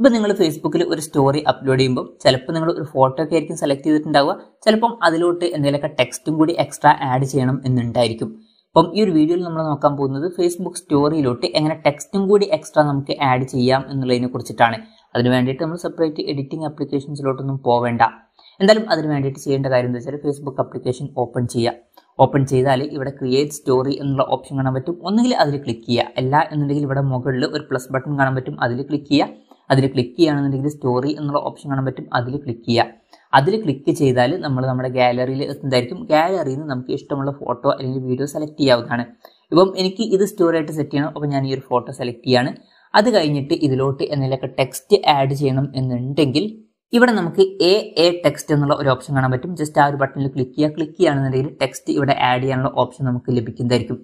ഇപ്പം നിങ്ങൾ ഫേസ്ബുക്കിൽ ഒരു സ്റ്റോറി അപ്ലോഡ് ചെയ്യുമ്പോൾ ചിലപ്പോൾ നിങ്ങൾ ഒരു ഫോട്ടോ ഒക്കെ ആയിരിക്കും സെലക്ട് ചെയ്തിട്ടുണ്ടാവുക ചിലപ്പം അതിലോട്ട് എന്തെങ്കിലുമൊക്കെ ടെക്സ്റ്റും കൂടി എക്സ്ട്രാ ആഡ് ചെയ്യണം എന്നുണ്ടായിരിക്കും അപ്പം ഈ ഒരു വീഡിയോയിൽ നമ്മൾ നോക്കാൻ പോകുന്നത് ഫേസ്ബുക്ക് സ്റ്റോറിയിലോട്ട് എങ്ങനെ ടെക്സ്റ്റും കൂടി എക്സ്ട്രാ നമുക്ക് ആഡ് ചെയ്യാം എന്നുള്ളതിനെ കുറിച്ചിട്ടാണ് അതിന് വേണ്ടിയിട്ട് നമ്മൾ സെപ്പറേറ്റ് എഡിറ്റിംഗ് ആപ്ലിക്കേഷൻസിലോട്ടൊന്നും പോവേണ്ട എന്തായാലും അതിന് വേണ്ടിയിട്ട് ചെയ്യേണ്ട കാര്യം എന്താ വെച്ചാൽ ഫേസ്ബുക്ക് ആപ്ലിക്കേഷൻ ഓപ്പൺ ചെയ്യുക ഓപ്പൺ ചെയ്താൽ ഇവിടെ ക്രിയേറ്റ് സ്റ്റോറി എന്നുള്ള ഓപ്ഷൻ കാണാൻ പറ്റും ഒന്നുകിൽ അതിൽ ക്ലിക്ക് ചെയ്യുക അല്ല എന്നുണ്ടെങ്കിൽ ഇവിടെ മുകളിൽ ഒരു പ്ലസ് ബട്ടൺ കാണാൻ പറ്റും അതിൽ ക്ലിക്ക് ചെയ്യുക അതിൽ ക്ലിക്ക് ചെയ്യുകയാണെന്നുണ്ടെങ്കിൽ സ്റ്റോറി എന്നുള്ള ഓപ്ഷൻ കാണാൻ പറ്റും അതിൽ ക്ലിക്ക് ചെയ്യുക അതിൽ ക്ലിക്ക് ചെയ്താൽ നമ്മൾ നമ്മുടെ ഗാലറിയിൽ എത്തുന്നതായിരിക്കും ഗാലറിയിൽ നിന്ന് നമുക്ക് ഇഷ്ടമുള്ള ഫോട്ടോ അല്ലെങ്കിൽ വീഡിയോ സെലക്ട് ചെയ്യാവുന്നതാണ് ഇപ്പം എനിക്ക് ഇത് സ്റ്റോറി ആയിട്ട് സെറ്റ് ചെയ്യണം അപ്പോൾ ഞാൻ ഈ ഒരു ഫോട്ടോ സെലക്ട് ചെയ്യാണ് അത് കഴിഞ്ഞിട്ട് ഇതിലോട്ട് എന്തെങ്കിലുമൊക്കെ ടെക്സ്റ്റ് ആഡ് ചെയ്യണം എന്നുണ്ടെങ്കിൽ ഇവിടെ നമുക്ക് എ എ ടെക്സ്റ്റ് എന്നുള്ള ഒരു ഓപ്ഷൻ കാണാൻ പറ്റും ജസ്റ്റ് ആ ഒരു ബട്ടണിൽ ക്ലിക്ക് ചെയ്യുക ക്ലിക്ക് ചെയ്യുകയാണെന്നുണ്ടെങ്കിൽ ടെക്സ്റ്റ് ഇവിടെ ആഡ് ചെയ്യാനുള്ള ഓപ്ഷൻ നമുക്ക് ലഭിക്കുന്നതായിരിക്കും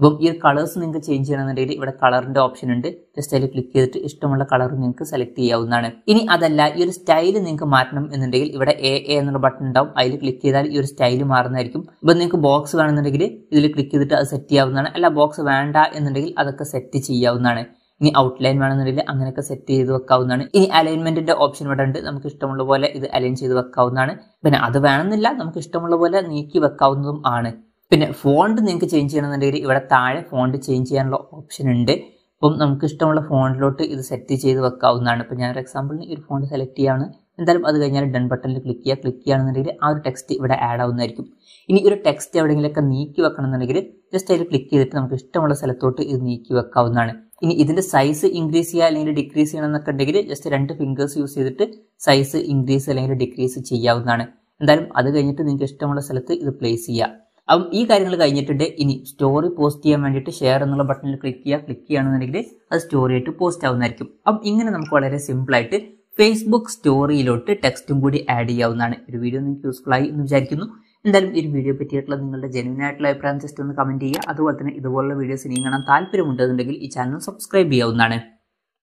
ഇപ്പം ഈ കളേഴ്സ് നിങ്ങൾക്ക് ചേഞ്ച് ചെയ്യണമെന്നുണ്ടെങ്കിൽ ഇവിടെ കളറിന്റെ ഓപ്ഷൻ ഉണ്ട് ജസ്റ്റ് അതിൽ ക്ലിക്ക് ചെയ്തിട്ട് ഇഷ്ടമുള്ള കളർ നിങ്ങൾക്ക് സെലക്ട് ചെയ്യാവുന്നതാണ് ഇനി അതല്ല ഈ ഒരു സ്റ്റൈൽ നിങ്ങൾക്ക് മാറ്റണം എന്നുണ്ടെങ്കിൽ ഇവിടെ എ എ എന്നുള്ള ബട്ടൺ ഉണ്ടാവും അതിൽ ക്ലിക്ക് ചെയ്താൽ ഈ ഒരു സ്റ്റൈൽ മാറുന്നതായിരിക്കും ഇപ്പം നിങ്ങൾക്ക് ബോക്സ് വേണമെന്നുണ്ടെങ്കിൽ ഇതിൽ ക്ലിക്ക് ചെയ്തിട്ട് അത് സെറ്റ് ചെയ്യാവുന്നതാണ് അല്ല ബോക്സ് വേണ്ട എന്നുണ്ടെങ്കിൽ അതൊക്കെ സെറ്റ് ചെയ്യാവുന്നതാണ് ഇനി ഔട്ട്ലൈൻ വേണമെന്നുണ്ടെങ്കിൽ അങ്ങനെയൊക്കെ സെറ്റ് ചെയ്ത് വെക്കാവുന്നതാണ് ഇനി അലൈൻമെന്റിന്റെ ഓപ്ഷൻ ഇവിടെ ഉണ്ട് നമുക്ക് ഇഷ്ടമുള്ള പോലെ ഇത് അലൈൻ ചെയ്ത് വെക്കാവുന്നതാണ് പിന്നെ അത് വേണമെന്നില്ല നമുക്ക് ഇഷ്ടമുള്ള പോലെ നീക്കി വെക്കാവുന്നതും ആണ് പിന്നെ ഫോണ്ട് നിങ്ങൾക്ക് ചേഞ്ച് ചെയ്യണമെന്നുണ്ടെങ്കിൽ ഇവിടെ താഴെ ഫോണ്ട് ചേഞ്ച് ചെയ്യാനുള്ള ഓപ്ഷൻ ഉണ്ട് അപ്പം നമുക്ക് ഇഷ്ടമുള്ള ഫോണിലോട്ട് ഇത് സെറ്റ് ചെയ്ത് വെക്കാവുന്നതാണ് ഇപ്പം ഞാനൊരു എക്സാമ്പിളിന് ഈ ഒരു ഫോണ്ട് സെലക്ട് ചെയ്യാണ് എന്തായാലും അത് കഴിഞ്ഞാൽ ഡൺ ബട്ടണിൽ ക്ലിക്ക് ചെയ്യുക ക്ലിക്ക് ചെയ്യുകയാണെന്നുണ്ടെങ്കിൽ ആ ഒരു ടെക്സ്റ്റ് ഇവിടെ ആഡ് ആവുന്നതായിരിക്കും ഇനി ഒരു ടെക്സ്റ്റ് എവിടെയെങ്കിലുമൊക്കെ നീക്കി വെക്കണമെന്നുണ്ടെങ്കിൽ ജസ്റ്റ് അതിൽ ക്ലിക്ക് ചെയ്തിട്ട് നമുക്ക് ഇഷ്ടമുള്ള സ്ഥലത്തോട്ട് ഇത് നീക്കി വെക്കാവുന്നതാണ് ഇനി ഇതിൻ്റെ സൈസ് ഇൻക്രീസ് ചെയ്യുക അല്ലെങ്കിൽ ഡിക്രീസ് ചെയ്യണം എന്നൊക്കെ ഉണ്ടെങ്കിൽ ജസ്റ്റ് രണ്ട് ഫിംഗേഴ്സ് യൂസ് ചെയ്തിട്ട് സൈസ് ഇൻക്രീസ് അല്ലെങ്കിൽ ഡിക്രീസ് ചെയ്യാവുന്നതാണ് എന്തായാലും അത് കഴിഞ്ഞിട്ട് നിങ്ങൾക്ക് ഇഷ്ടമുള്ള സ്ഥലത്ത് ഇത് പ്ലേസ് ചെയ്യുക അപ്പം ഈ കാര്യങ്ങൾ കഴിഞ്ഞിട്ടുണ്ട് ഇനി സ്റ്റോറി പോസ്റ്റ് ചെയ്യാൻ വേണ്ടിയിട്ട് ഷെയർ എന്നുള്ള ബട്ടണിൽ ക്ലിക്ക് ചെയ്യുക ക്ലിക്ക് ചെയ്യുകയാണെന്നുണ്ടെങ്കിൽ അത് സ്റ്റോറി ആയിട്ട് പോസ്റ്റ് ആവുന്നതായിരിക്കും അപ്പം ഇങ്ങനെ നമുക്ക് വളരെ സിമ്പിളായിട്ട് ഫേസ്ബുക്ക് സ്റ്റോറിയിലോട്ട് ടെക്സ്റ്റും കൂടി ആഡ് ചെയ്യാവുന്നതാണ് ഒരു വീഡിയോ നിങ്ങൾക്ക് യൂസ്ഫുൾ ആയി എന്ന് വിചാരിക്കുന്നു എന്തായാലും ഈ വീഡിയോ പറ്റിയിട്ടുള്ള നിങ്ങളുടെ ജെന്യൂൻ ആയിട്ടുള്ള അഭിപ്രായം ജസ്റ്റ് ഒന്ന് കമൻറ്റ് ചെയ്യുക അതുപോലെ തന്നെ ഇതുപോലുള്ള വീഡിയോസ് ഇനിയും കാണാൻ താല്പര്യമുണ്ടെന്നുണ്ടെങ്കിൽ ഈ ചാനൽ സബ്സ്ക്രൈബ് ചെയ്യാവുന്നതാണ്